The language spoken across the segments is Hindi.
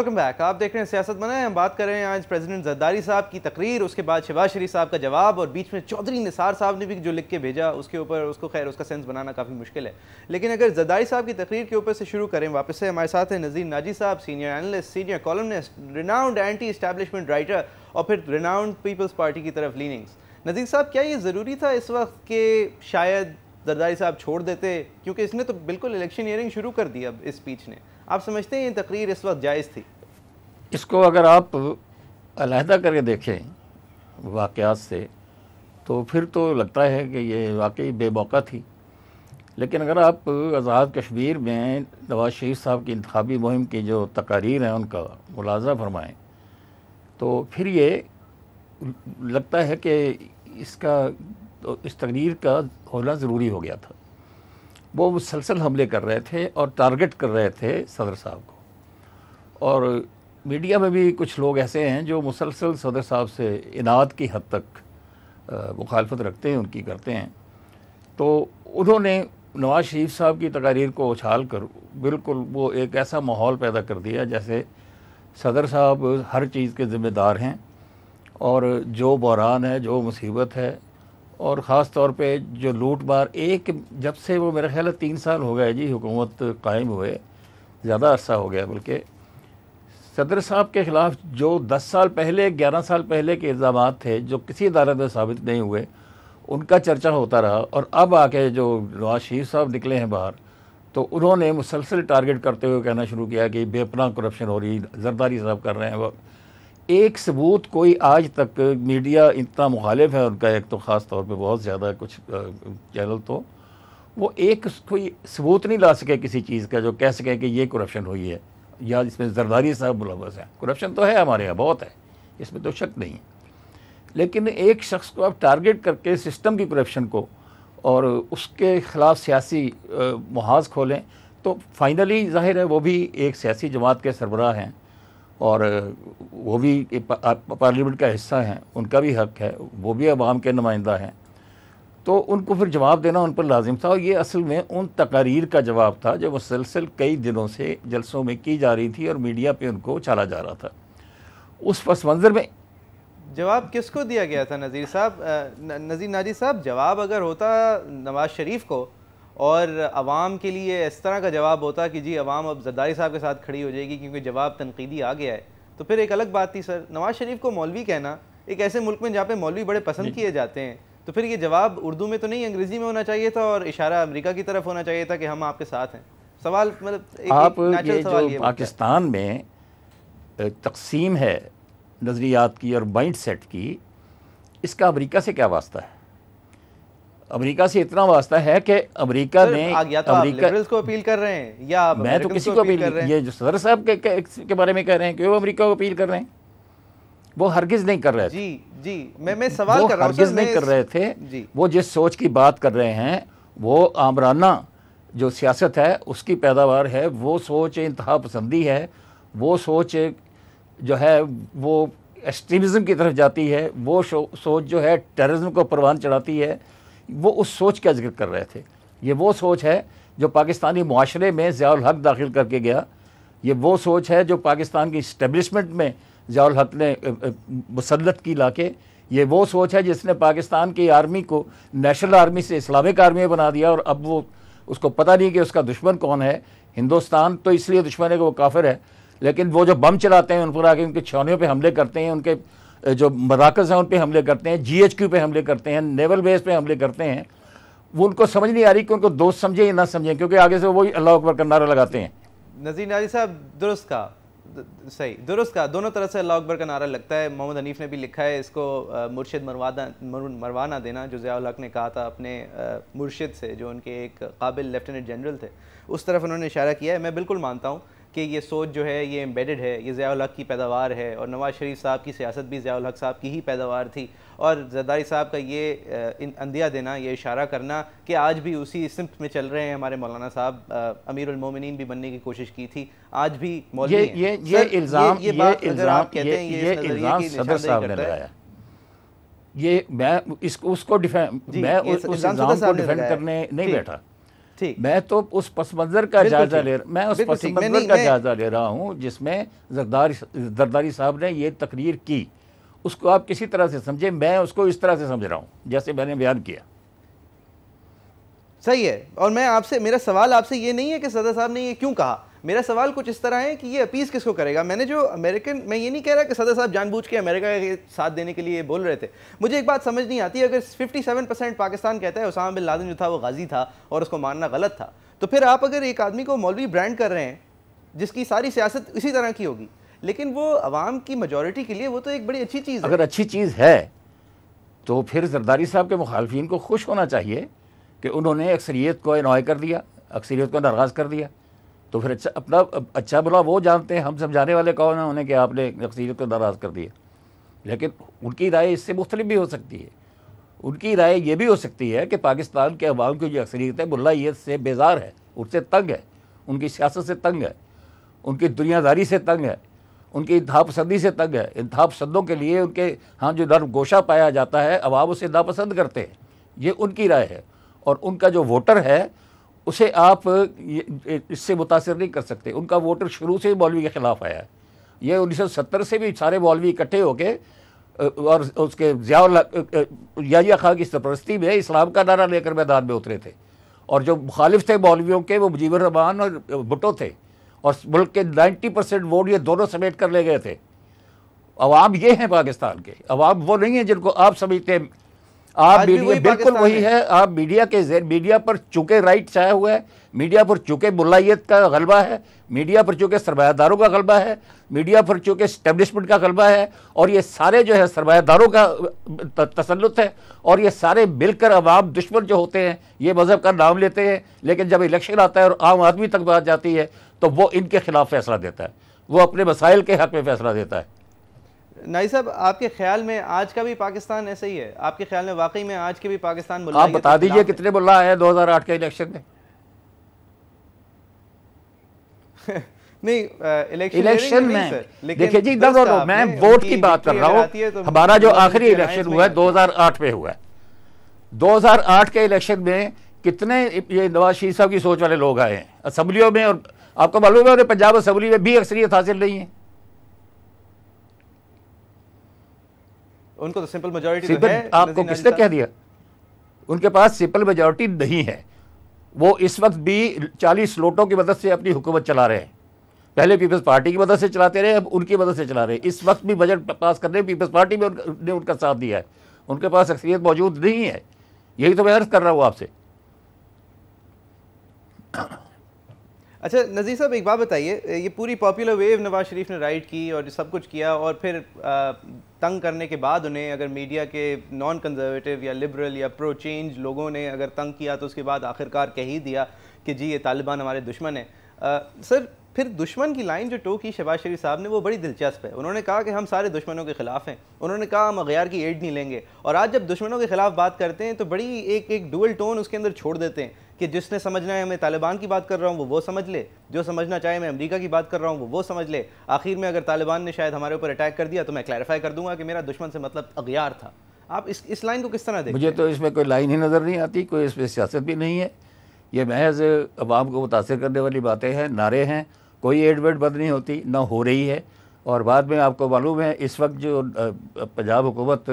वेलकम बैक आप देख रहे हैं सियासत बनाए हम बात कर रहे हैं आज प्रेसिडेंट जद्दारी साहब की तकरीर उसके बाद शिवाज शरीफ साहब का जवाब और बीच में चौधरी निसार साहब ने भी जो लिख के भेजा उसके ऊपर उसको खैर उसका सेंस बनाना काफ़ी मुश्किल है लेकिन अगर जद्दारी साहब की तकरीर के ऊपर से शुरू करें वापस से हमारे साथ हैं नज़ीर नाजी साहब senior analyst senior columnist renowned anti establishment writer और फिर रिनाउंड पीपल्स पार्टी की तरफ लीनिंग्स नज़ीर साहब क्या ये ज़रूरी था इस वक्त के शायद जरदारी साहब छोड़ देते क्योंकि इसने तो बिल्कुल ईयरिंग शुरू कर दी अब इस स्पीच ने आप समझते हैं ये तकरीर इस वक्त जायज़ थी इसको अगर आप अलहदा करके देखें वाक़ से तो फिर तो लगता है कि ये वाकई बेबौका थी लेकिन अगर आप आज़ाद कश्मीर में नवाज़ शरीफ साहब की इंतबी मुहिम की जो तकारीर हैं उनका मुलाजा फरमाएँ तो फिर ये लगता है कि इसका तो इस तकरीर का होना ज़रूरी हो गया था वो मुसलसल हमले कर रहे थे और टारगेट कर रहे थे सदर साहब को और मीडिया में भी कुछ लोग ऐसे हैं जो मुसलसल सदर साहब से इनाद की हद तक मुखालफत रखते हैं उनकी करते हैं तो उन्होंने नवाज शरीफ साहब की तकारीर को उछाल कर बिल्कुल वो एक ऐसा माहौल पैदा कर दिया जैसे सदर साहब हर चीज़ के ज़िम्मेदार हैं और जो बहरान है जो मुसीबत है और ख़ास तौर पर जो लूट मार एक जब से वो मेरा ख्याल है तीन साल हो गए जी हुकूमत कायम हुए ज़्यादा अरसा हो गया बल्कि सदर साहब के ख़िलाफ़ जो दस साल पहले ग्यारह साल पहले के इल्ज़ाम थे जो किसी अदालत में साबित नहीं हुए उनका चर्चा होता रहा और अब आके जो नवाज शरीफ साहब निकले हैं बाहर तो उन्होंने मुसलसल टारगेट करते हुए कहना शुरू किया कि बेपना करप्शन हो रही जरदारी साहब कर रहे हैं एक सबूत कोई आज तक मीडिया इतना मुखालिफ है उनका एक तो ख़ास तौर पे बहुत ज़्यादा कुछ चैनल तो वो एक कोई सबूत नहीं ला सके किसी चीज़ का जो कह सकें कि ये करप्शन हुई है या इसमें जरदारी साहब मुलवस हैं करप्शन तो है हमारे यहाँ बहुत है इसमें तो शक नहीं है लेकिन एक शख्स को आप टारगेट करके सिस्टम की करप्शन को और उसके ख़िलाफ़ सियासी महाज खोलें तो फाइनली जाहिर है वो भी एक सियासी जमात के सरबराह हैं और वो भी पार्लियामेंट का हिस्सा हैं उनका भी हक है वो भी आवाम के नुमाइंदा हैं तो उनको फिर जवाब देना उन पर लाजिम था और ये असल में उन तकारीर का जवाब था जो मुसलसल कई दिनों से जलसों में की जा रही थी और मीडिया पर उनको उछाला जा रहा था उस पस मंज़र में जवाब किसको दिया गया था नज़ीर साहब नज़ीर नाजी साहब जवाब अगर होता नवाज़ शरीफ को और आवाम के लिए इस तरह का जवाब होता कि जी आवाम अब जरदारी साहब के साथ खड़ी हो जाएगी क्योंकि जवाब तनकीदी आ गया है तो फिर एक अलग बात थी सर नवाज़ शरीफ को मौलवी कहना एक ऐसे मुल्क में जहाँ पे मौलवी बड़े पसंद किए जाते हैं तो फिर ये जवाब उर्दू में तो नहीं अंग्रेज़ी में होना चाहिए था और इशारा अमेरिका की तरफ होना चाहिए था कि हम आपके साथ हैं सवाल मतलब आप एक ये जो ये पाकिस्तान में तकसीम है नज़रियात की और माइंड सेट की इसका अमेरिका से क्या वास्ता है अमेरिका से इतना वास्ता है कि अमेरिका ने तो अमेरिका को अपील कर रहे हैं या मैं तो किसी को अपील कर रहे हैं ये जो सदर साहब के, के, के बारे में कह रहे हैं कि वो अमेरिका को अपील कर रहे हैं वो हरगिज नहीं कर रहे थे जी जी मैं मैं सवाल कर रहा हरगिज नहीं कर रहे थे वो जिस सोच की बात कर रहे हैं वो आमराना जो सियासत है उसकी पैदावार है वो सोच इंतहा पसंदी है वो सोच जो है वो एक्सट्रीमिज़म की तरफ जाती है वो सोच जो है टेररिज्म को परवान चढ़ाती है वो उस सोच का जिक्र कर रहे थे ये वो सोच है जो पाकिस्तानी माशरे में ज़ियाल हक दाखिल करके गया ये वो सोच है जो पाकिस्तान की इस्टेबलिशमेंट में ज़ियाल हक ने मुसलत की ला के ये वो सोच है जिसने पाकिस्तान की आर्मी को नेशनल आर्मी से इस्लामिक आर्मी बना दिया और अब वो उसको पता नहीं कि उसका दुश्मन कौन है हिंदुस्तान तो इसलिए दुश्मन है कि वो काफिर है लेकिन वो जो बम चलाते हैं उन पर आके उनके छावनियों पर हमले करते हैं उनके जो मराकज़ हैं उन पर हमले करते हैं जी एच क्यू पर हमले करते हैं नेवल बेस पर हमले करते हैं वो उनको समझ नहीं आ रही कि उनको दोस्त समझें या ना समझें क्योंकि आगे से वही अल्लाह अकबर का नारा लगाते हैं नजीर नाजी साहब दुरुस्त का सही दुरुस्त का दोनों तरफ से अल्लाह अकबर का नारा लगता है मोहम्मद हनीफ ने भी लिखा है इसको मुर्शिद मरवादा मरवाना देना जो ज़ियाल हक ने कहा था अपने मुर्शिद से जो उनके एक काबिल लेफ्टिनेंट जनरल थे उस तरफ उन्होंने इशारा किया है मैं बिल्कुल मानता हूँ कि ये सोच जो है ये एम्बेडेड है ये ज़ियाल की पैदावार है और नवाज़ शरीफ साहब की सियासत भी ज़ियाल साहब की ही पैदावार थी और जरदारी साहब का ये इन अंदिया देना ये इशारा करना कि आज भी उसी सिमत में चल रहे हैं हमारे मौलाना साहब अमीरमिन भी बनने की कोशिश की थी आज भी ये ये ये इल्ज़ाम ये, ये, ये इल्ज़ाम कहते हैं ये इल्ज़ाम सदर ये मैं इसको उसको डिफेंड मैं उस इल्ज़ाम को डिफेंड करने नहीं बैठा ठीक मैं तो उस पस मंजर का जायजा ले मैं उस पस मंजर का जायजा ले रहा हूँ जिसमें जरदारी जरदारी साहब ने ये तकरीर की उसको आप किसी तरह से समझे मैं उसको इस तरह से समझ रहा हूँ जैसे मैंने बयान किया सही है और मैं आपसे मेरा सवाल आपसे ये नहीं है कि सदर साहब ने ये क्यों कहा मेरा सवाल कुछ इस तरह है कि ये अपीज़ किसको करेगा मैंने जो अमेरिकन मैं ये नहीं कह रहा कि सदर साहब जानबूझ के अमेरिका के साथ देने के लिए बोल रहे थे मुझे एक बात समझ नहीं आती अगर 57 परसेंट पाकिस्तान कहता है उसामा बिन लादन जो था वो गाजी था और उसको मानना गलत था तो फिर आप अगर एक आदमी को मौलवी ब्रांड कर रहे हैं जिसकी सारी सियासत इसी तरह की होगी लेकिन वो आवाम की मेजोरिटी के लिए वो तो एक बड़ी अच्छी चीज़ अगर अच्छी चीज़ है तो फिर जरदारी साहब के मुखालफी को खुश होना चाहिए कि उन्होंने अक्सरीत को इनॉय कर दिया अक्सरीत को नाराज़ कर दिया तो फिर अच्छा अपना अच्छा बुरा वो जानते हैं हम समझाने वाले कौन हैं उन्हें कि आपने अक्सरियत को नाराज़ कर दिया लेकिन उनकी राय इससे मुख्तलिफ भी हो सकती है उनकी राय ये भी हो सकती है कि पाकिस्तान के अवाम की जो अक्सरियत है मुलायत से बेजार है उनसे तंग है उनकी सियासत से तंग है उनकी दुनियादारी से तंग है उनकी इंतहा पसंदी से तंग है इंतहा पसंदों के लिए उनके हाँ जो नर्म गोशा पाया जाता है अवाम उसे नापसंद करते हैं ये उनकी राय है और उनका जो वोटर है उसे आप इससे मुतासर नहीं कर सकते उनका वोटर शुरू से ही मौलवी के ख़िलाफ़ आया उन्नीस ये 1970 से भी सारे मौलवी इकट्ठे होके और उसके जिया खां की सरपरस्ती में इस्लाम का नारा लेकर मैदान में उतरे थे और जो मुखालिफ थे मौलवियों के वो मुजीबर रहमान और भुटो थे और मुल्क के 90 परसेंट वोट ये दोनों समेट कर ले गए थे अवाम ये हैं पाकिस्तान के अवाम वो नहीं है जिनको आप समझते हैं आप मीडिया बिल्कुल वही है आप मीडिया के मीडिया पर चुके राइट छाया हुआ है मीडिया पर चुके मुलायत का गलबा है मीडिया पर चुके सरमायादारों का गलबा है मीडिया पर चुके स्टेब्लिशमेंट का गलबा है और ये सारे जो है सरमायादारों का तसलुत है और ये सारे मिलकर अवाम दुश्मन जो होते हैं ये मज़हब का नाम लेते हैं लेकिन जब इलेक्शन आता है और आम आदमी तक बात जाती है तो वो इनके खिलाफ फैसला देता है वो अपने मसाइल के हक में फैसला देता है नाई साहब आपके ख्याल में आज का भी पाकिस्तान ऐसा ही है आपके ख्याल में वाकई में आज के भी पाकिस्तान बोला आप बता तो दीजिए कितने बुल्ला आए दो हज़ार आठ के इलेक्शन में नहीं इलेक्शन, में देखिए जी दस तो मैं वोट की बात कर रहा हूँ तो हमारा जो आखिरी इलेक्शन हुआ है दो हजार आठ में हुआ है दो हजार आठ के इलेक्शन में कितने ये नवाज शरीफ साहब की सोच वाले लोग आए हैं असम्बलियों में और आपको मालूम है पंजाब असम्बली में भी अक्सरियत हासिल नहीं है उनको तो सिंपल मेजोरिटी तो है आपको किसने कह दिया उनके पास सिंपल मेजोरिटी नहीं है वो इस वक्त भी चालीस लोटों की मदद से अपनी हुकूमत चला रहे हैं पहले पीपल्स पार्टी की मदद से चलाते रहे अब उनकी मदद से चला रहे इस वक्त भी बजट पास करने पीपल्स पार्टी में ने उनका साथ दिया है उनके पास अक्सरियत मौजूद नहीं है यही तो मैं अर्ज कर रहा हूँ आपसे अच्छा नज़ीर साहब एक बात बताइए ये पूरी पॉपुलर वेव नवाज शरीफ ने राइड की और सब कुछ किया और फिर आ, तंग करने के बाद उन्हें अगर मीडिया के नॉन कंजर्वेटिव या लिबरल या प्रो चेंज लोगों ने अगर तंग किया तो उसके बाद आखिरकार कह ही दिया कि जी ये तालिबान हमारे दुश्मन है आ, सर फिर दुश्मन की लाइन जो टोकी शबाज शरीफ साहब ने वो बड़ी दिलचस्प है उन्होंने कहा कि हम सारे दुश्मनों के खिलाफ हैं उन्होंने कहा हम अगैर की एड नहीं लेंगे और आज जब दुश्मनों के खिलाफ बात करते हैं तो बड़ी एक एक डुअल टोन उसके अंदर छोड़ देते हैं कि जिसने समझना है मैं तालिबान की बात कर रहा हूँ वो वो समझ ले जो समझना चाहे मैं अमेरिका की बात कर रहा हूँ वो वो समझ ले आखिर में अगर तालिबान ने शायद हमारे ऊपर अटैक कर दिया तो मैं क्लैरिफाई कर दूंगा कि मेरा दुश्मन से मतलब अगियार था आप इस इस लाइन को किस तरह दे मुझे तो इसमें कोई लाइन ही नज़र नहीं आती कोई इसमें सियासत भी नहीं है ये महज आवाम को मुतासर करने वाली बातें हैं नारे हैं कोई एड वेड बंद नहीं होती ना हो रही है और बाद में आपको मालूम है इस वक्त जो पंजाब हुकूमत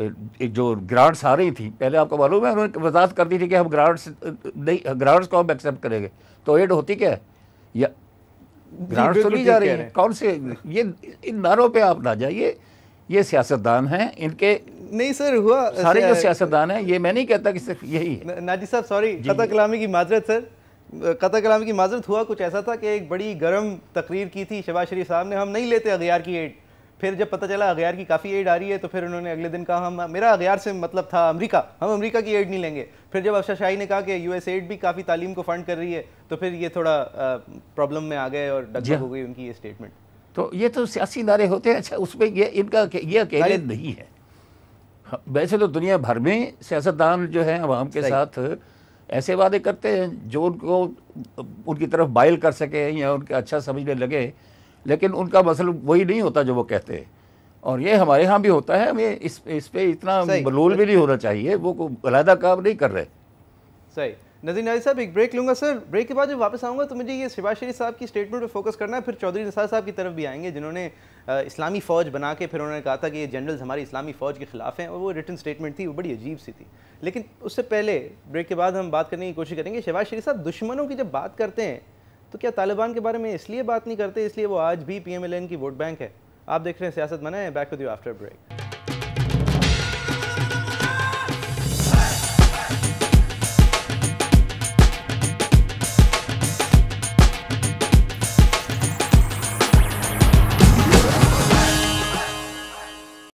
जो ग्रांट्स आ रही थी पहले आपको मालूम है उन्होंने वजात कर दी थी कि हम ग्रांट्स नहीं ग्रांट्स को हम एक्सेप्ट करेंगे तो एड तो होती क्या है या ग्रांट्स तो नहीं जा रही है कौन से ये इन नारों पे आप ना जाइए ये सियासतदान हैं इनके नहीं सर हुआ सारे जो सियासतदान हैं ये मैं नहीं कहता कि सिर्फ यही है नाजी साहब सॉरी कता कलामी की माजरत सर कता कलामी की माजरत हुआ कुछ ऐसा था कि एक बड़ी गर्म तकरीर की थी शबाज शरीफ साहब ने हम नहीं लेते अगैर की एड फिर जब पता चला अगैर की काफ़ी एड आ रही है तो फिर उन्होंने अगले दिन कहा हम मेरा अगैर से मतलब था अमेरिका हम अमेरिका की एड नहीं लेंगे फिर जब अफशा शाही ने कहा कि एस एड भी काफ़ी तालीम को फंड कर रही है तो फिर ये थोड़ा प्रॉब्लम में आ गए और डगमग हाँ। हो गई उनकी ये स्टेटमेंट तो ये तो सियासी नारे होते हैं अच्छा उसमें ये इनका ये अकेले नहीं है हाँ, वैसे तो दुनिया भर में सियासतदान जो है आवाम के साथ ऐसे वादे करते हैं जो उनको उनकी तरफ बाइल कर सके या उनका अच्छा समझने लगे लेकिन उनका मसल वही नहीं होता जो वो कहते हैं और ये हमारे यहाँ भी होता है हमें इस इस पर इतना बलोल भी नहीं होना चाहिए वो अलहदा काम नहीं कर रहे सही नजीर नाजी साहब एक ब्रेक लूंगा सर ब्रेक के बाद जब वापस आऊँगा तो मुझे ये शिवाज शरीफ साहब की स्टेटमेंट पे फोकस करना है फिर चौधरी निसार साहब की तरफ भी आएंगे जिन्होंने इस्लामी फ़ौज बना के फिर उन्होंने कहा था कि ये जनरल्स हमारी इस्लामी फ़ौज के खिलाफ हैं और वो रिटर्न स्टेटमेंट थी वो बड़ी अजीब सी थी लेकिन उससे पहले ब्रेक के बाद हम बात करने की कोशिश करेंगे शिवाज शरीफ साहब दुश्मनों की जब बात करते हैं तो क्या तालिबान के बारे में इसलिए बात नहीं करते इसलिए वो आज भी पी की वोट बैंक है आप देख रहे हैं सियासत मना है back with you after break